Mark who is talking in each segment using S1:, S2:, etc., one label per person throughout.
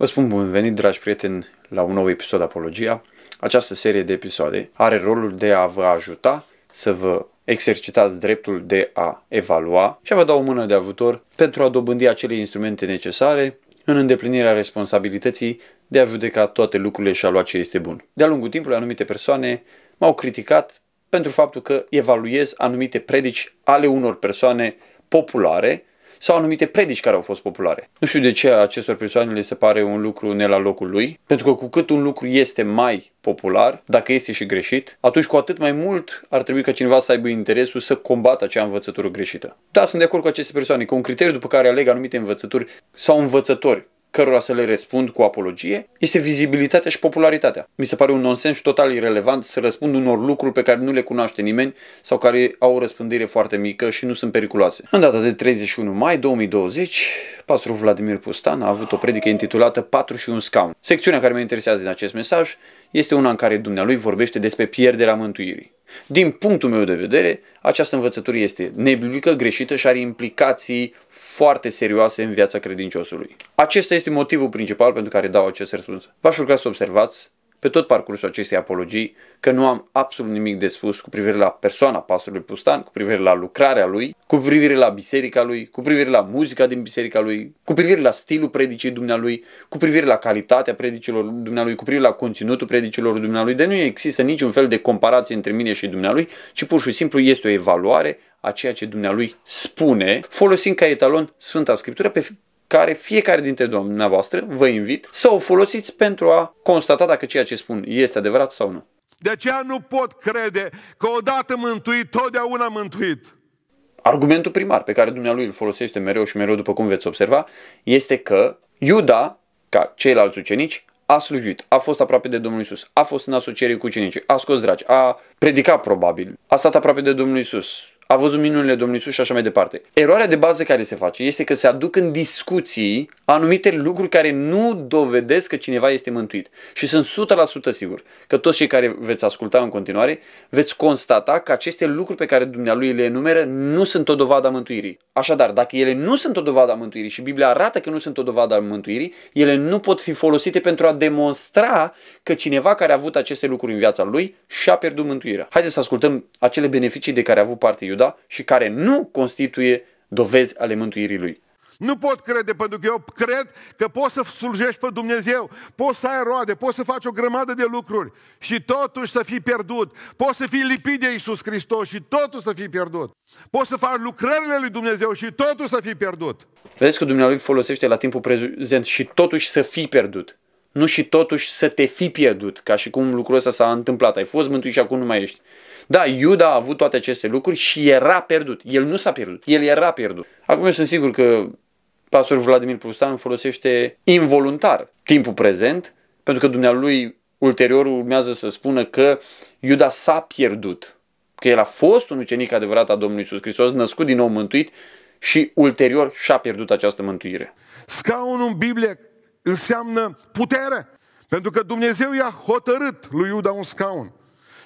S1: Vă spun bun venit, dragi prieteni, la un nou episod Apologia. Această serie de episoade are rolul de a vă ajuta să vă exercitați dreptul de a evalua și a vă da o mână de avutor pentru a dobândi acele instrumente necesare în îndeplinirea responsabilității de a judeca toate lucrurile și a lua ce este bun. De-a lungul timpului, anumite persoane m-au criticat pentru faptul că evaluez anumite predici ale unor persoane populare sau anumite predici care au fost populare. Nu știu de ce acestor persoane le se pare un lucru ne la locul lui, pentru că cu cât un lucru este mai popular, dacă este și greșit, atunci cu atât mai mult ar trebui ca cineva să aibă interesul să combată acea învățătură greșită. Da, sunt de acord cu aceste persoane, că un criteriu după care aleg anumite învățături sau învățători cărora să le răspund cu apologie, este vizibilitatea și popularitatea. Mi se pare un nonsens total irrelevant să răspund unor lucruri pe care nu le cunoaște nimeni sau care au o răspândire foarte mică și nu sunt periculoase. În data de 31 mai 2020, pastorul Vladimir Pustan a avut o predică intitulată 41 scaun. Secțiunea care mă interesează din acest mesaj este una în care dumnealui vorbește despre pierderea mântuirii. Din punctul meu de vedere, această învățătură este nebiblică, greșită și are implicații foarte serioase în viața credinciosului. Acesta este motivul principal pentru care dau acest răspuns. V-aș să observați pe tot parcursul acestei apologii că nu am absolut nimic de spus cu privire la persoana pastorului Pustan, cu privire la lucrarea lui, cu privire la biserica lui, cu privire la muzica din biserica lui, cu privire la stilul predicii dumnealui, cu privire la calitatea predicilor dumnealui, cu privire la conținutul predicilor dumnealui. De nu există niciun fel de comparație între mine și dumnealui, ci pur și simplu este o evaluare a ceea ce dumnealui spune, folosind ca etalon Sfânta Scriptură pe care fiecare dintre dumneavoastră vă invit să o folosiți pentru a constata dacă ceea ce spun este adevărat sau nu.
S2: De aceea nu
S1: pot crede că odată mântuit, totdeauna mântuit. Argumentul primar pe care dumnealui îl folosește mereu și mereu după cum veți observa este că Iuda, ca ceilalți ucenici, a slujit, a fost aproape de Domnul Isus, a fost în asociere cu ucenicii, a scos dragi, a predicat probabil, a stat aproape de Domnul Isus, a văzut minunile Domnului Isus și așa mai departe. Eroarea de bază care se face este că se aduc în discuții anumite lucruri care nu dovedesc că cineva este mântuit. Și sunt 100% sigur că toți cei care veți asculta în continuare veți constata că aceste lucruri pe care Dumnealui le enumeră nu sunt o dovadă a mântuirii. Așadar, dacă ele nu sunt o dovadă a mântuirii și Biblia arată că nu sunt o dovadă a mântuirii, ele nu pot fi folosite pentru a demonstra că cineva care a avut aceste lucruri în viața lui și-a pierdut mântuirea. Haideți să ascultăm acele beneficii de care a avut parte Iuda Iuda și care nu constituie dovezi ale mântuirii lui.
S2: Nu pot crede, pentru că eu cred că poți să slujești pe Dumnezeu, poți să ai roade, poți să faci o grămadă de lucruri și totuși să fii pierdut. Poți să fii lipit de Iisus Hristos și totuși să fii pierdut. Poți să faci lucrările lui Dumnezeu și totuși să fii pierdut.
S1: Vedeți că Dumnezeu folosește la timpul prezent și totuși să fii pierdut nu și totuși să te fi pierdut, ca și cum lucrul ăsta s-a întâmplat. Ai fost mântuit și acum nu mai ești. Da, Iuda a avut toate aceste lucruri și era pierdut. El nu s-a pierdut, el era pierdut. Acum eu sunt sigur că pastorul Vladimir Pustan folosește involuntar timpul prezent, pentru că dumnealui ulterior urmează să spună că Iuda s-a pierdut, că el a fost un ucenic adevărat a Domnului Iisus Hristos, născut din nou mântuit și ulterior și-a pierdut această mântuire.
S2: Scaunul în Biblie înseamnă putere. Pentru că Dumnezeu i-a hotărât lui Iuda un scaun.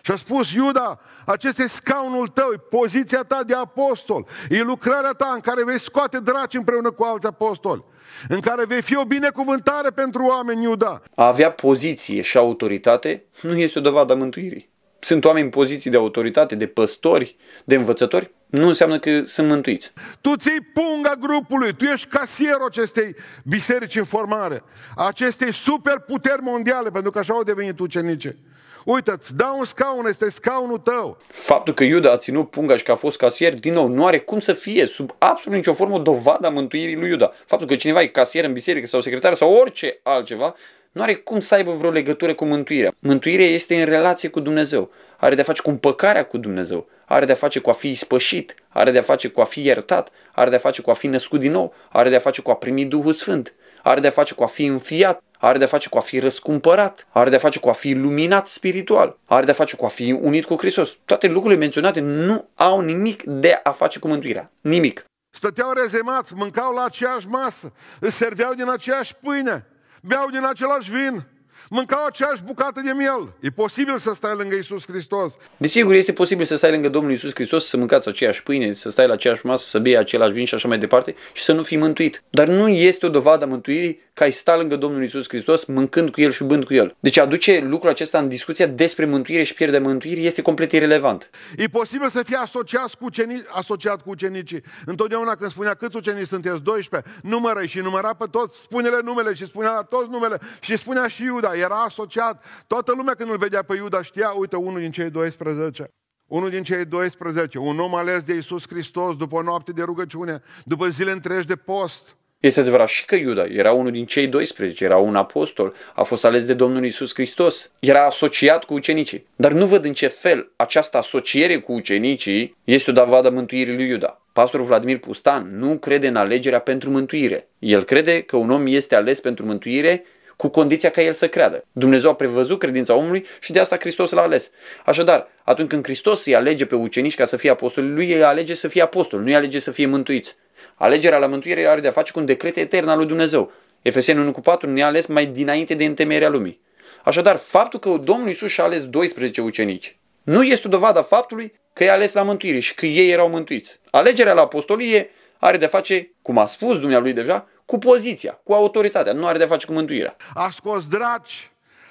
S2: Și a spus, Iuda, acest e scaunul tău, e poziția ta de apostol, e lucrarea ta în care vei scoate draci împreună cu alți apostoli, în care vei fi o binecuvântare pentru oameni, Iuda.
S1: A avea poziție și autoritate nu este o dovadă a mântuirii. Sunt oameni în poziții de autoritate, de păstori, de învățători nu înseamnă că sunt mântuiți.
S2: Tu ții punga grupului, tu ești casierul acestei biserici în formare, acestei superputeri mondiale, pentru că așa au devenit ucenice. Uite, îți dau un scaun, este scaunul tău.
S1: Faptul că Iuda a ținut punga și că a fost casier, din nou, nu are cum să fie sub absolut nicio formă dovada mântuirii lui Iuda. Faptul că cineva e casier în biserică sau secretar sau orice altceva, nu are cum să aibă vreo legătură cu mântuirea. Mântuirea este în relație cu Dumnezeu. Are de-a face cu împăcarea cu Dumnezeu are de-a face cu a fi ispășit, are de-a face cu a fi iertat, are de-a face cu a fi născut din nou, are de-a face cu a primi Duhul Sfânt, are de-a face cu a fi înfiat, are de-a face cu a fi răscumpărat, are de-a face cu a fi iluminat spiritual, are de-a face cu a fi unit cu Hristos. Toate lucrurile menționate nu au nimic de a face cu mântuirea.
S2: Nimic. Stăteau rezemați, mâncau la aceeași masă, îți serveau din aceeași pâine, beau din același vin mâncau aceeași bucată de miel. E posibil să stai lângă Isus Hristos.
S1: Desigur, este posibil să stai lângă Domnul Isus Hristos, să mâncați aceeași pâine, să stai la aceeași masă, să bei același vin și așa mai departe și să nu fii mântuit. Dar nu este o dovadă a mântuirii că ai sta lângă Domnul Isus Hristos mâncând cu El și bând cu El. Deci aduce lucrul acesta în discuția despre mântuire și pierderea mântuirii este complet irrelevant.
S2: E posibil să fie asociat cu, ucenici, asociat cu ucenicii. Întotdeauna când spunea câți ucenici sunteți 12, numără și număra pe toți, spune-le numele și spunea la toți numele și spunea și Iuda, era asociat. Toată lumea când îl vedea pe Iuda știa, uite, unul din cei 12. Unul din cei 12, un om ales de Iisus Hristos după o noapte de rugăciune, după zile întregi de post.
S1: Este adevărat și că Iuda era unul din cei 12, era un apostol, a fost ales de Domnul Isus Hristos, era asociat cu ucenicii. Dar nu văd în ce fel această asociere cu ucenicii este o davadă mântuirii lui Iuda. Pastorul Vladimir Pustan nu crede în alegerea pentru mântuire. El crede că un om este ales pentru mântuire cu condiția ca el să creadă. Dumnezeu a prevăzut credința omului și de asta Hristos l-a ales. Așadar, atunci când Hristos îi alege pe ucenici ca să fie apostoli, lui îi alege să fie apostol, nu îi alege să fie mântuiți. Alegerea la mântuire are de-a face cu un decret etern al lui Dumnezeu. Efesen 1 cu 4 ne-a ales mai dinainte de întemeierea lumii. Așadar, faptul că Domnul Iisus și-a ales 12 ucenici nu este dovada faptului că i-a ales la mântuire și că ei erau mântuiți. Alegerea la apostolie are de face, cum a spus dumnealui deja, cu poziția, cu autoritatea, nu are de face cu mântuirea.
S2: A scos dragi,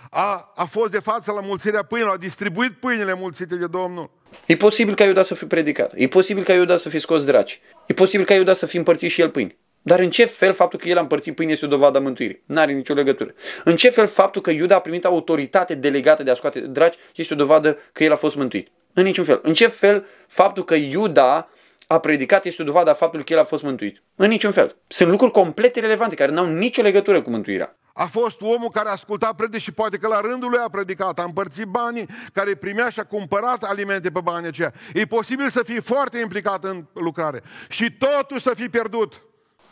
S2: a, a fost de față la mulțirea pâinilor, a distribuit pâinile mulțite de Domnul.
S1: E posibil ca Iuda să fi predicat, e posibil ca Iuda să fi scos draci, e posibil ca Iuda să fi împărțit și el pâini. Dar în ce fel faptul că el a împărțit pâine este o dovadă a mântuirii? N-are nicio legătură. În ce fel faptul că Iuda a primit autoritate delegată de a scoate dragi este o dovadă că el a fost mântuit? În niciun fel. În ce fel faptul că Iuda a predicat este dovada faptului că el a fost mântuit. În niciun fel. Sunt lucruri complet relevante care nu au nicio legătură cu mântuirea.
S2: A fost omul care a ascultat predici și poate că la rândul lui a predicat, a împărțit banii, care primea și a cumpărat alimente pe banii aceia. E posibil să fii foarte implicat în lucrare și totuși să fii pierdut.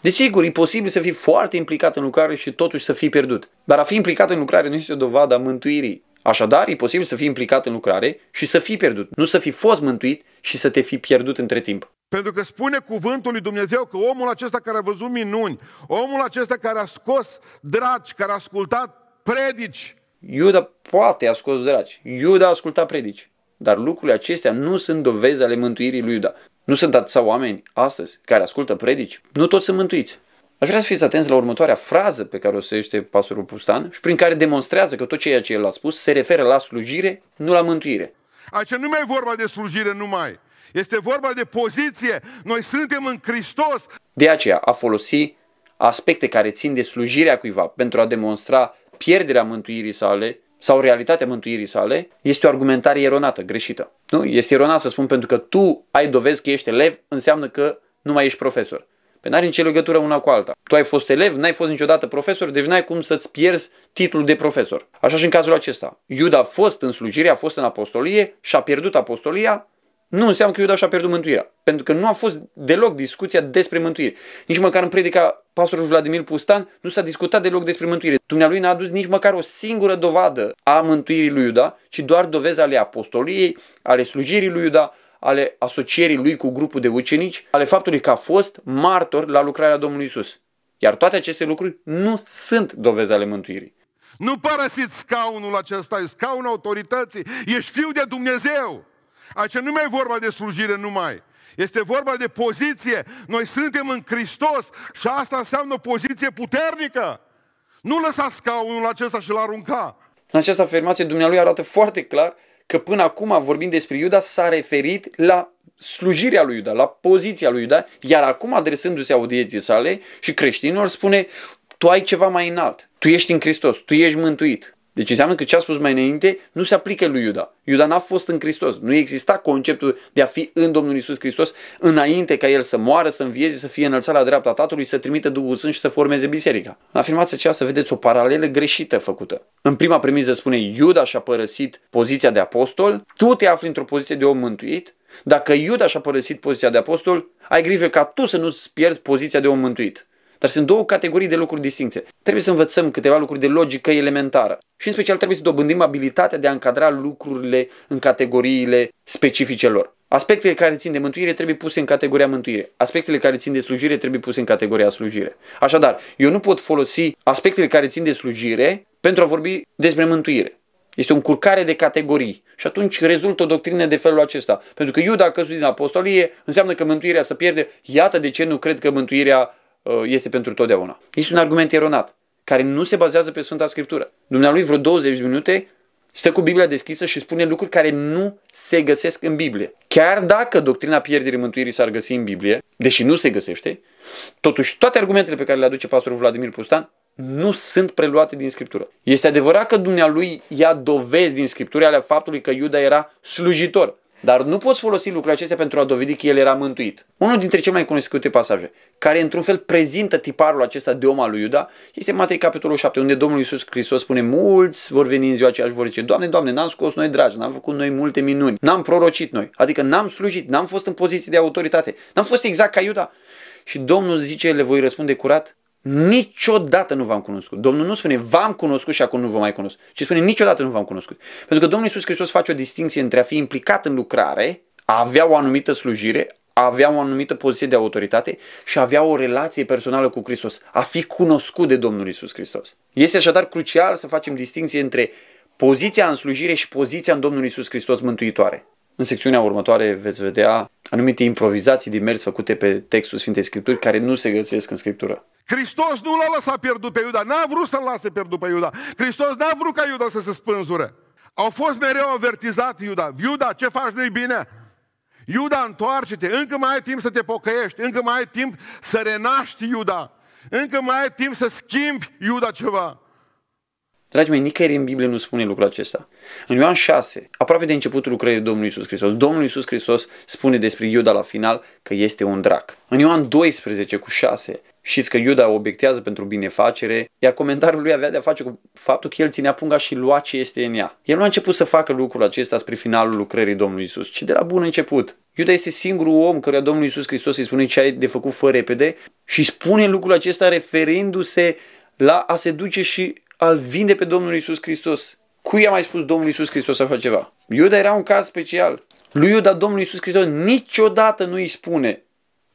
S1: Desigur, e posibil să fii foarte implicat în lucrare și totuși să fii pierdut. Dar a fi implicat în lucrare nu este o dovadă a mântuirii. Așadar, e posibil să fii implicat în lucrare și să fii pierdut, nu să fi fost mântuit și să te fi pierdut între timp.
S2: Pentru că spune cuvântul lui Dumnezeu că omul acesta care a văzut minuni, omul acesta care a scos dragi, care a ascultat predici. Iuda poate a scos dragi, Iuda a ascultat predici.
S1: Dar lucrurile acestea nu sunt dovezi ale mântuirii lui Iuda. Nu sunt atâția oameni astăzi care ascultă predici. Nu toți sunt mântuiți. Aș vrea să fiți atenți la următoarea frază pe care o săiește pastorul Pustan și prin care demonstrează că tot ceea ce el a spus se referă la slujire, nu la mântuire.
S2: Aici nu mai e vorba de slujire numai. Este vorba de poziție. Noi suntem în Hristos.
S1: De aceea a folosi aspecte care țin de slujirea cuiva pentru a demonstra pierderea mântuirii sale sau realitatea mântuirii sale, este o argumentare eronată, greșită. Nu? Este eronat să spun pentru că tu ai dovezi că ești elev, înseamnă că nu mai ești profesor. Pe n-are nicio legătură una cu alta. Tu ai fost elev, n-ai fost niciodată profesor, deci n-ai cum să-ți pierzi titlul de profesor. Așa și în cazul acesta. Iuda a fost în slujire, a fost în apostolie și a pierdut apostolia nu înseamnă că Iuda și-a pierdut mântuirea. Pentru că nu a fost deloc discuția despre mântuire. Nici măcar în predica pastorul Vladimir Pustan nu s-a discutat deloc despre mântuire. Dumnealui n-a adus nici măcar o singură dovadă a mântuirii lui Iuda, ci doar dovezi ale apostoliei, ale slujirii lui Iuda, ale asocierii lui cu grupul de ucenici, ale faptului că a fost martor la lucrarea Domnului Isus. Iar toate aceste lucruri nu sunt dovezi ale mântuirii.
S2: Nu părăsiți scaunul acesta, e scaunul autorității, ești fiu de Dumnezeu. Aici nu mai e vorba de slujire numai. Este vorba de poziție. Noi suntem în Hristos și asta înseamnă o poziție puternică. Nu lăsa scaunul acesta și-l arunca. În această afirmație, dumnealui arată foarte clar că până acum,
S1: vorbind despre Iuda, s-a referit la slujirea lui Iuda, la poziția lui Iuda, iar acum, adresându-se audienței sale și creștinilor, spune, tu ai ceva mai înalt, tu ești în Hristos, tu ești mântuit. Deci înseamnă că ce a spus mai înainte nu se aplică lui Iuda. Iuda n-a fost în Hristos. Nu exista conceptul de a fi în Domnul Isus Hristos înainte ca el să moară, să învieze, să fie înălțat la dreapta Tatălui, să trimite Duhul Sfânt și să formeze biserica. În afirmația să vedeți o paralelă greșită făcută. În prima premiză spune Iuda și-a părăsit poziția de apostol, tu te afli într-o poziție de om mântuit, dacă Iuda și-a părăsit poziția de apostol, ai grijă ca tu să nu-ți pierzi poziția de om mântuit. Dar sunt două categorii de lucruri distincte. Trebuie să învățăm câteva lucruri de logică elementară și în special trebuie să dobândim abilitatea de a încadra lucrurile în categoriile specifice lor. Aspectele care țin de mântuire trebuie puse în categoria mântuire. Aspectele care țin de slujire trebuie puse în categoria slujire. Așadar, eu nu pot folosi aspectele care țin de slujire pentru a vorbi despre mântuire. Este o încurcare de categorii. Și atunci rezultă o doctrină de felul acesta. Pentru că Iuda a căzut din apostolie, înseamnă că mântuirea se pierde. Iată de ce nu cred că mântuirea Uh, este pentru totdeauna. Este un argument eronat, care nu se bazează pe Sfânta Scriptură. Dumnealui vreo 20 minute stă cu Biblia deschisă și spune lucruri care nu se găsesc în Biblie. Chiar dacă doctrina pierderii mântuirii s-ar găsi în Biblie, deși nu se găsește, totuși toate argumentele pe care le aduce pastorul Vladimir Pustan nu sunt preluate din Scriptură. Este adevărat că dumnealui ia dovezi din Scriptură ale faptului că Iuda era slujitor, dar nu poți folosi lucrurile acestea pentru a dovedi că el era mântuit. Unul dintre cele mai cunoscute pasaje, care într-un fel prezintă tiparul acesta de om al lui Iuda, este Matei capitolul 7, unde Domnul Iisus Hristos spune mulți vor veni în ziua aceea și vor zice, Doamne, Doamne, n-am scos noi dragi, n-am făcut noi multe minuni, n-am prorocit noi, adică n-am slujit, n-am fost în poziție de autoritate, n-am fost exact ca Iuda. Și Domnul zice, le voi răspunde curat, Niciodată nu v-am cunoscut. Domnul nu spune v-am cunoscut și acum nu vă mai cunosc, ci spune niciodată nu v-am cunoscut. Pentru că Domnul Iisus Hristos face o distinție între a fi implicat în lucrare, a avea o anumită slujire, a avea o anumită poziție de autoritate și a avea o relație personală cu Hristos, a fi cunoscut de Domnul Iisus Hristos. Este așadar crucial să facem distinție între poziția în slujire și poziția în Domnul Iisus Hristos mântuitoare. În secțiunea următoare veți vedea anumite improvizații din mers făcute pe textul Sfintei Scripturi care nu se găsesc în Scriptură.
S2: Hristos nu l-a lăsat pierdut pe Iuda, n-a vrut să-l lase pierdut pe Iuda. Hristos n-a vrut ca Iuda să se spânzure. Au fost mereu avertizat Iuda. Iuda, ce faci nu-i bine? Iuda, întoarce-te, încă mai ai timp să te pocăiești, încă mai ai timp să renaști Iuda, încă mai ai timp să schimbi Iuda ceva.
S1: Dragii mei, nicăieri în Biblie nu spune lucrul acesta. În Ioan 6, aproape de începutul lucrării Domnului Isus Hristos, Domnul Isus Hristos spune despre Iuda la final că este un drac. În Ioan 12 cu 6, Știți că Iuda obiectează pentru binefacere, iar comentariul lui avea de-a face cu faptul că el ținea punga și lua ce este în ea. El nu a început să facă lucrul acesta spre finalul lucrării Domnului Isus, ci de la bun început. Iuda este singurul om căruia Domnul Isus Hristos îi spune ce ai de făcut fără repede și spune lucrul acesta referindu-se la a se duce și al vinde pe Domnul Isus Hristos. Cui a mai spus Domnul Isus Hristos să facă ceva? Iuda era un caz special. Lui Iuda Domnul Isus Hristos niciodată nu îi spune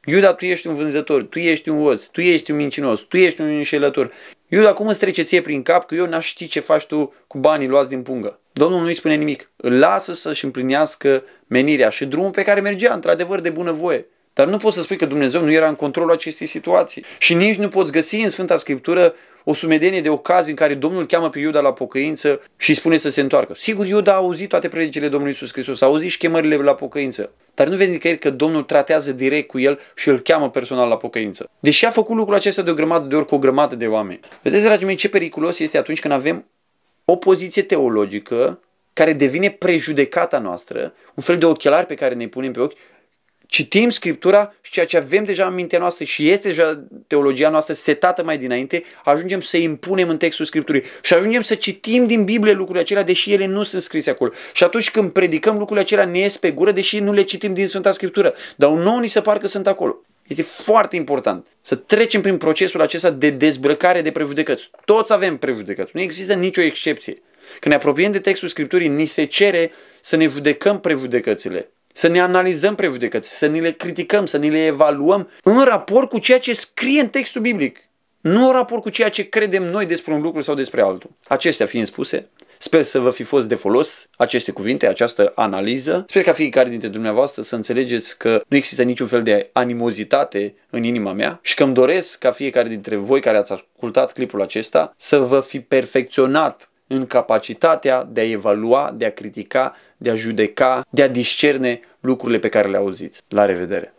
S1: Iuda, tu ești un vânzător, tu ești un oț, tu ești un mincinos, tu ești un înșelător. Iuda, cum îți trece ție prin cap că eu n-aș ști ce faci tu cu banii luați din pungă? Domnul nu îi spune nimic, îl lasă să-și împlinească menirea și drumul pe care mergea, într-adevăr, de bunăvoie. Dar nu poți să spui că Dumnezeu nu era în controlul acestei situații. Și nici nu poți găsi în Sfânta Scriptură o sumedenie de ocazii în care Domnul cheamă pe Iuda la pocăință și îi spune să se întoarcă. Sigur, Iuda a auzit toate predicile Domnului Iisus Hristos, a auzit și chemările la pocăință. Dar nu vezi nicăieri că Domnul tratează direct cu el și îl cheamă personal la pocăință. Deși a făcut lucrul acesta de o grămadă de ori cu o grămadă de oameni. Vedeți, dragii mei, ce periculos este atunci când avem o poziție teologică care devine prejudecata noastră, un fel de ochelar pe care ne punem pe ochi citim Scriptura și ceea ce avem deja în mintea noastră și este deja teologia noastră setată mai dinainte, ajungem să impunem în textul Scripturii și ajungem să citim din Biblie lucrurile acelea, deși ele nu sunt scrise acolo. Și atunci când predicăm lucrurile acelea, ne ies pe gură, deși nu le citim din Sfânta Scriptură, dar nou ni se par că sunt acolo. Este foarte important să trecem prin procesul acesta de dezbrăcare de prejudecăți. Toți avem prejudecăți, nu există nicio excepție. Când ne apropiem de textul Scripturii, ni se cere să ne judecăm prejudecățile să ne analizăm prejudecăți, să ne le criticăm, să ne le evaluăm în raport cu ceea ce scrie în textul biblic. Nu în raport cu ceea ce credem noi despre un lucru sau despre altul. Acestea fiind spuse, Sper să vă fi fost de folos aceste cuvinte, această analiză. Sper ca fiecare dintre dumneavoastră să înțelegeți că nu există niciun fel de animozitate în inima mea și că îmi doresc ca fiecare dintre voi care ați ascultat clipul acesta să vă fi perfecționat în capacitatea de a evalua, de a critica, de a judeca, de a discerne lucrurile pe care le auziți. La revedere!